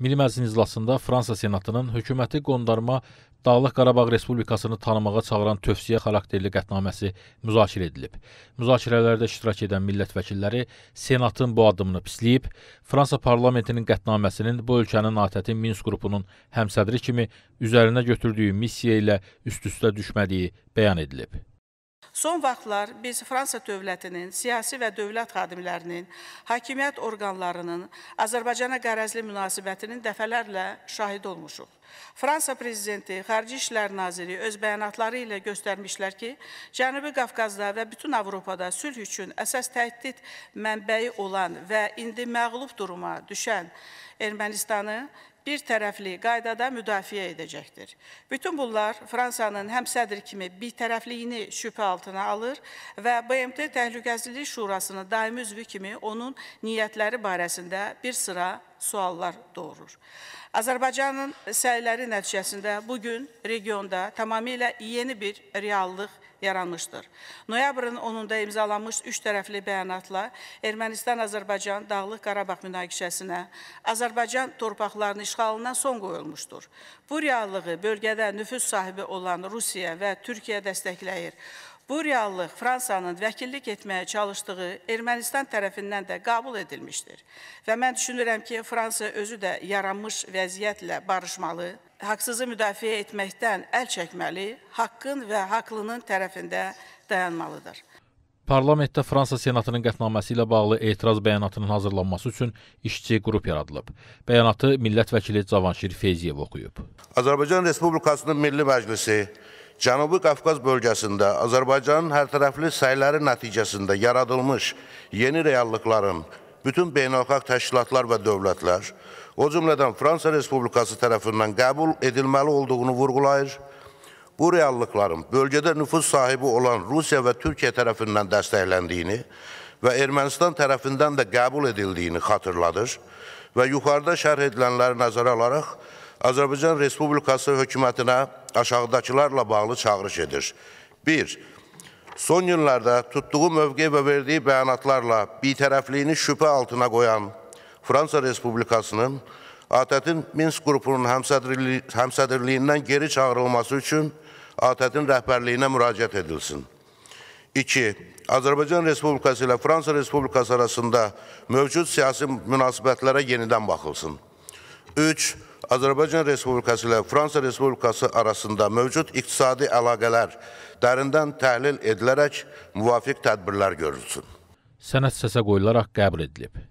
Milli Məclisin iclasında Fransa Senatının hökuməti qondarma Dağlıq Qarabağ Respublikasını tanımağa çağıran tövsiyə xarakterli qətnaməsi müzakirə edilib. Müzakirələrdə iştirak edən millət vəkilləri Senatın bu addımını pisləyib, Fransa parlamentinin qətnaməsinin bu ölkənin ATƏT-in Minsk qrupunun həmsədri kimi üzərinə götürdüyü missiya ilə üst-üstə düşmədiyi bəyan edilib. Son vaxtlar biz Fransa dövlətinin, siyasi və dövlət xadimlərinin, hakimiyyət orqanlarının Azərbaycana qərəzli münasibətinin dəfələrlə şahid olmuşuq. Fransa Prezidenti, Xarici İşlər Naziri öz bəyanatları ilə göstərmişlər ki, Cənubi Qafqazda və bütün Avropada sülh üçün əsas təhdid mənbəyi olan və indi məğlub duruma düşən Ermənistanı bir tərəfli qaydada müdafiə edəcəkdir. Bütün bunlar Fransanın həm sədr kimi bitərəfliyini şübhə altına alır və BMT Təhlükəsizlik Şurasının daimi üzvü kimi onun niyyətləri barəsində bir sıra suallar doğurur. Azərbaycanın səyləri nəticəsində bugün regionda tamamilə yeni bir reallıq yaranmışdır. Noyabrın 10-da imzalanmış üç tərəfli bəyanatla Ermənistan-Azərbaycan Dağlıq Qarabağ münaqişəsinə, Azərbaycan torpaqlarının işğalından son qoyulmuşdur. Bu reallığı bölgədə nüfus sahibi olan Rusiya və Türkiyə dəstəkləyir. Bu reallıq Fransanın vəkillik etməyə çalışdığı Ermənistan tərəfindən də qəbul edilmişdir. Və mən düşünürəm ki, Fransa özü də yaranmış vəziyyətlə barışmalı, haqsızı müdafiə etməkdən əl çəkməli, haqqın və haqlının tərəfində dayanmalıdır. Parlamentdə Fransa Senatının qətnaməsi ilə bağlı etiraz bəyanatının hazırlanması üçün işçi qrup yaradılıb. Bəyanatı millət vəkili Cavanşir Feyziyev oxuyub. Azərbaycan Respublikasının Milli Məclisi Cənubi Qafqaz bölgəsində Azərbaycanın hər tərəfli səyləri nəticəsində yaradılmış yeni reallıqların bütün beynəlxalq təşkilatlar və dövlətlər, o cümlədən Fransa Respublikası tərəfindən qəbul edilməli olduğunu vurgulayır. Bu reallıqların bölgədə nüfus sahibi olan Rusiya və Türkiyə tərəfindən dəstəkləndiyini və Ermənistan tərəfindən də qəbul edildiyini xatırladır və yuxarıda şərh edilənləri nəzərə alaraq Azərbaycan Respublikası hökumətinə aşağıdakılarla bağlı çağırış edir. 1. Son yıllarda tuttuğu mövge ve verdiği bəyanatlarla bitaraflığını şüphe altına koyan Fransa Respublikasının atət Minsk Grubu'nun həmsədrliyi, həmsədrliyindən geri çağrılması için atət rehberliğine rəhbərliyinə edilsin. 2. Azerbaycan Respublikası ile Fransa Respublikası arasında mövcud siyasi münasibətlərə yeniden baxılsın. 3. Azərbaycan Respublikası ilə Fransa Respublikası arasında mövcud iqtisadi əlaqələr dərindən təhlil edilərək müvafiq tədbirlər görülsün. Sənəd səsə qoyularaq qəbul edilib.